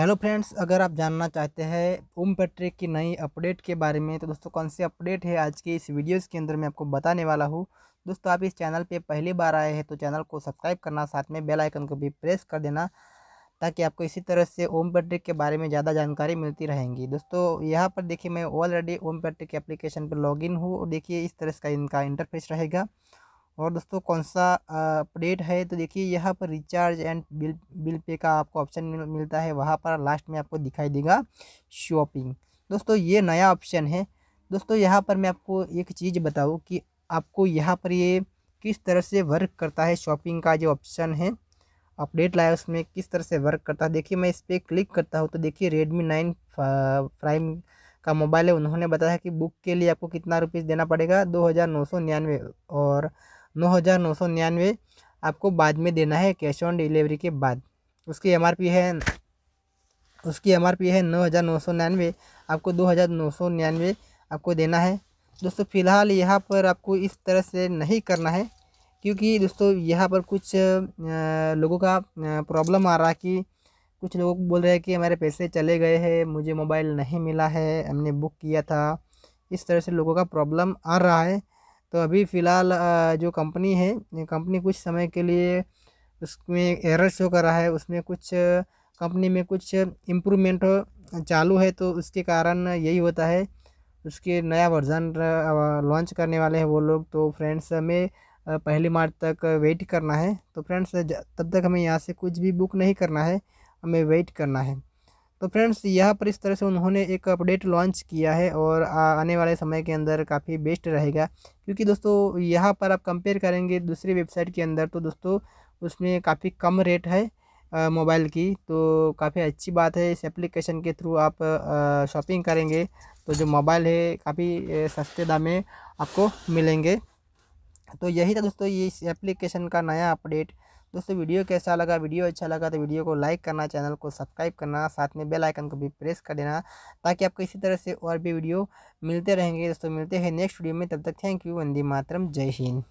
hello friends अगर आप जानना चाहते हैं ओम पेट्रिक की नई अपडेट के बारे में तो दोस्तों कौन सी अपडेट है आज के इस वीडियोस के अंदर मैं आपको बताने वाला हूँ दोस्तों आप इस चैनल पे पहली बार आए हैं तो चैनल को सब्सक्राइब करना साथ में बेल आइकन को भी प्रेस कर देना ताकि आपको इसी तरह से ओम पेट्रिक के बारे में ज़्यादा जानकारी मिलती रहेंगी दोस्तों यहाँ पर देखिए मैं ऑलरेडी ओम पेट्रिक एप्लीकेशन पर इन हूँ और देखिए इस तरह का इनका इंटरफेस रहेगा और दोस्तों कौन सा अपडेट है तो देखिए यहाँ पर recharge and bill bill pay का आपको ऑप्शन मिल, मिलता है वहाँ पर लास्ट में आपको दिखाई देगा शॉपिंग दोस्तों ये नया ऑप्शन है दोस्तों यहाँ पर मैं आपको एक चीज़ बताऊँ कि आपको यहाँ पर ये किस तरह से वर्क करता है शॉपिंग का जो ऑप्शन है अपडेट लाया उसमें किस तरह से वर्क करता है देखिए मैं इस पर क्लिक करता हूँ तो देखिए रेडमी नाइन प्राइम का मोबाइल है उन्होंने बताया कि बुक के लिए आपको कितना रुपीज़ देना पड़ेगा दो हज़ार नौ सौ निन्यानवे और नौ हज़ार नौ सौ निन्यानवे आपको बाद में देना है कैश ऑन डिलीवरी के बाद उसकी एम है उसकी एम है नौ हज़ार नौ सौ निन्यानवे आपको दो हज़ार नौ सौ निन्यानवे आपको देना है दोस्तों फ़िलहाल यहाँ पर आपको इस तरह से नहीं करना है क्योंकि दोस्तों यहाँ पर कुछ लोगों का प्रॉब्लम आ रहा कि कुछ लोग बोल रहे हैं कि हमारे पैसे चले गए हैं मुझे मोबाइल नहीं मिला है हमने बुक किया था इस तरह से लोगों का प्रॉब्लम आ रहा है तो अभी फ़िलहाल जो कंपनी है कंपनी कुछ समय के लिए उसमें एरर शो कर रहा है उसमें कुछ कंपनी में कुछ इम्प्रूवमेंट चालू है तो उसके कारण यही होता है उसके नया वर्जन लॉन्च करने वाले हैं वो लोग तो फ्रेंड्स हमें पहली मार्च तक वेट करना है तो फ्रेंड्स तब तक हमें यहाँ से कुछ भी बुक नहीं करना है हमें वेट करना है तो फ्रेंड्स यहाँ पर इस तरह से उन्होंने एक अपडेट लॉन्च किया है और आने वाले समय के अंदर काफ़ी बेस्ट रहेगा क्योंकि दोस्तों यहाँ पर आप कंपेयर करेंगे दूसरी वेबसाइट के अंदर तो दोस्तों उसमें काफ़ी कम रेट है मोबाइल की तो काफ़ी अच्छी बात है इस एप्लीकेशन के थ्रू आप शॉपिंग करेंगे तो जो मोबाइल है काफ़ी सस्ते दाम में आपको मिलेंगे तो यही था दोस्तों ये इस एप्लीकेशन का नया अपडेट दोस्तों वीडियो कैसा लगा वीडियो अच्छा लगा तो वीडियो को लाइक करना चैनल को सब्सक्राइब करना साथ में बेल आइकन को भी प्रेस कर देना ताकि आपको इसी तरह से और भी वीडियो मिलते रहेंगे दोस्तों मिलते हैं नेक्स्ट वीडियो में तब तक थैंक यू वंदे मातरम जय हिंद